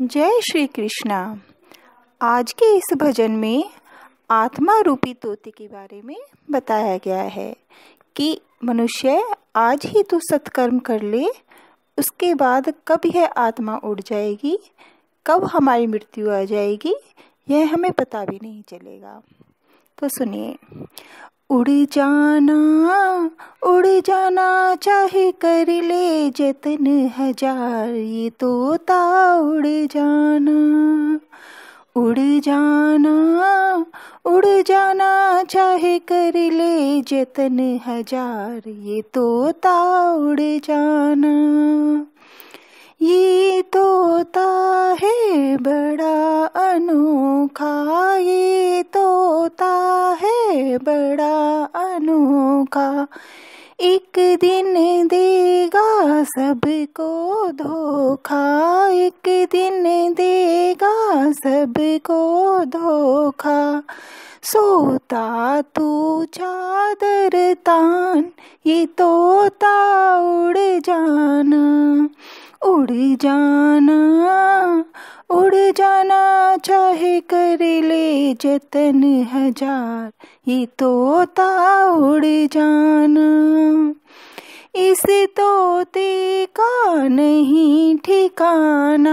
जय श्री कृष्णा आज के इस भजन में आत्मा रूपी तोते के बारे में बताया गया है कि मनुष्य आज ही तो सत्कर्म कर ले उसके बाद कब यह आत्मा उड़ जाएगी कब हमारी मृत्यु आ जाएगी यह हमें पता भी नहीं चलेगा तो सुनिए उड़ जाना उड़ जाना चाहे कर ले जतन हजार ये तोता उड़ जाना उड़ जाना उड़ जाना चाहे कर ले जतन हजार ये तोता उड़ जाना ये तोता है बड़ा अनोखा ये तोता है बड़ा अनोखा एक दिन देगा सबको धोखा एक दिन देगा सबको धोखा सोता तू चादर तान ये तोता उड़ जाना उड़ जाना उड़ जाना चाहे कर ले जतन हजार ये तोता उड़ जाना इस तोते का नहीं ठिकाना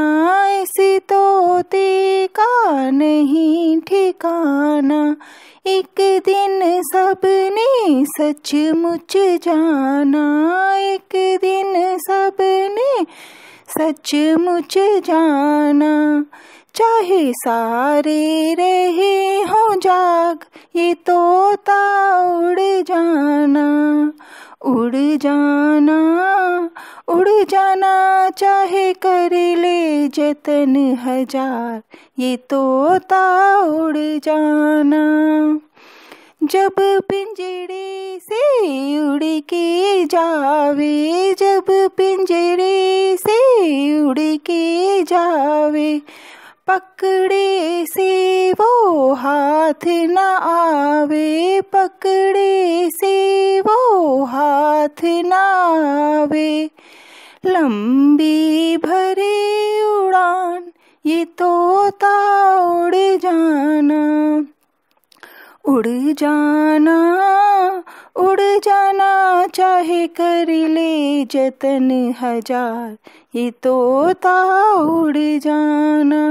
इस तोते का नहीं ठिकाना एक दिन सबने सचमुच जाना एक दिन सबने सचमुच जाना चाहे सारे रहे हो जाग ये तोता उड़ जाना उड़ जाना उड़ जाना चाहे कर ले जतन हजार ये तोता उड़ जाना जब पिंजरे से उड़ के जावे जब पिंजरे से उड़ के जावे पकड़े से वो हाथ न आवे पकड़े से वो हाथ न आवे लंबी भरी उड़ान ये तोता उड़ जाना उड़ जाना उड़ जाना चाहे कर ले जतन हजार ये तोता उड़ जाना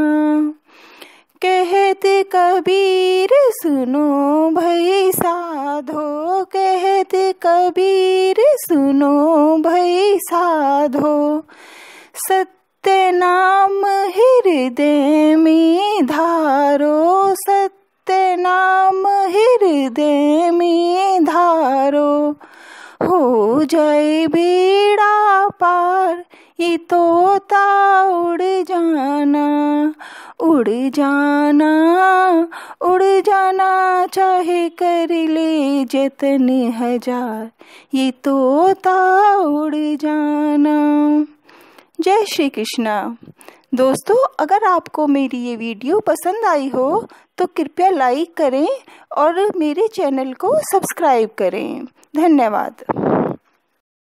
कहते कबीर सुनो भई साधो कहत कबीर सुनो भई साधो सत्य नाम हृदय में धारो सत्य नाम हृदय में धारो हो जाए बेड़ा पार ये तोता उड़ जाना उड़ जाना उड़ जाना चाहे कर ले जतन हजार ये तोता उड़ जाना जय श्री कृष्णा दोस्तों अगर आपको मेरी ये वीडियो पसंद आई हो तो कृपया लाइक करें और मेरे चैनल को सब्सक्राइब करें धन्यवाद